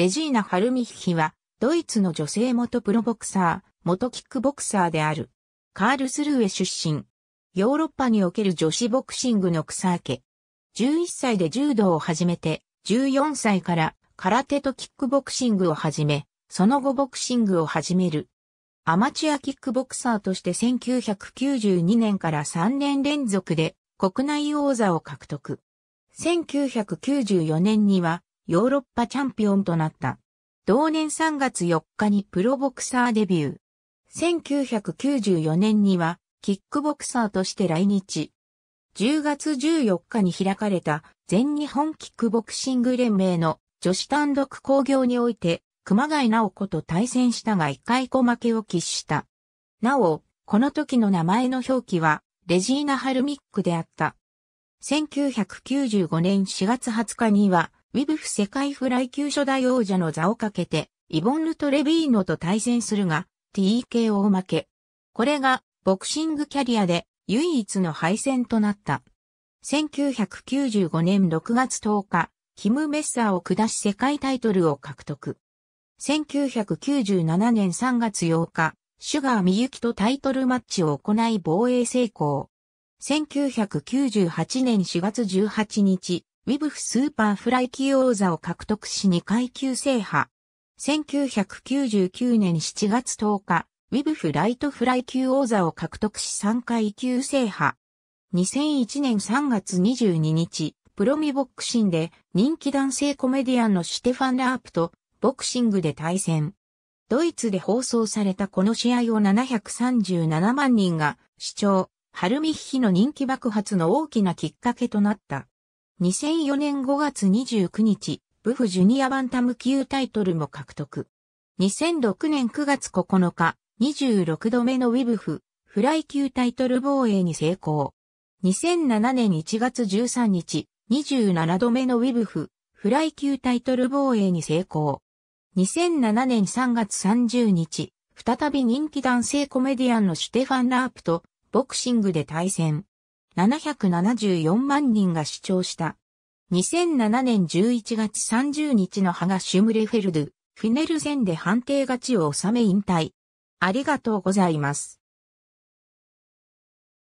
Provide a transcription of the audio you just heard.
レジーナ・ハルミッヒは、ドイツの女性元プロボクサー、元キックボクサーである。カールスルーへ出身。ヨーロッパにおける女子ボクシングの草分け。11歳で柔道を始めて、14歳から空手とキックボクシングを始め、その後ボクシングを始める。アマチュアキックボクサーとして1992年から3年連続で国内王座を獲得。1994年にはヨーロッパチャンピオンとなった。同年3月4日にプロボクサーデビュー。1994年にはキックボクサーとして来日。10月14日に開かれた全日本キックボクシング連盟の女子単独工業において熊谷直子と対戦したが一回小負けを喫した。なお、この時の名前の表記はレジーナ・ハルミックであった。1995年4月20日にはウィブフ世界フライ級初代王者の座をかけて、イボン・ルトレビーノと対戦するが、TKO 負け。これが、ボクシングキャリアで唯一の敗戦となった。1995年6月10日、ヒム・メッサーを下し世界タイトルを獲得。1997年3月8日、シュガー・ミユキとタイトルマッチを行い防衛成功。1998年4月18日、ウィブフスーパーフライ級王座を獲得し2階級制覇。1999年7月10日、ウィブフライトフライ級王座を獲得し3階級制覇。2001年3月22日、プロミボクシンで人気男性コメディアンのシュテファン・ラープとボクシングで対戦。ドイツで放送されたこの試合を737万人が視聴、ハルミッヒの人気爆発の大きなきっかけとなった。2004年5月29日、ブフジュニアバンタム級タイトルも獲得。2006年9月9日、26度目のウィブフ、フライ級タイトル防衛に成功。2007年1月13日、27度目のウィブフ、フライ級タイトル防衛に成功。2007年3月30日、再び人気男性コメディアンのシュテファン・ラープとボクシングで対戦。774万人が視聴した。2007年11月30日のハガシュムレフェルド、フィネル戦で判定勝ちを収め引退。ありがとうございます。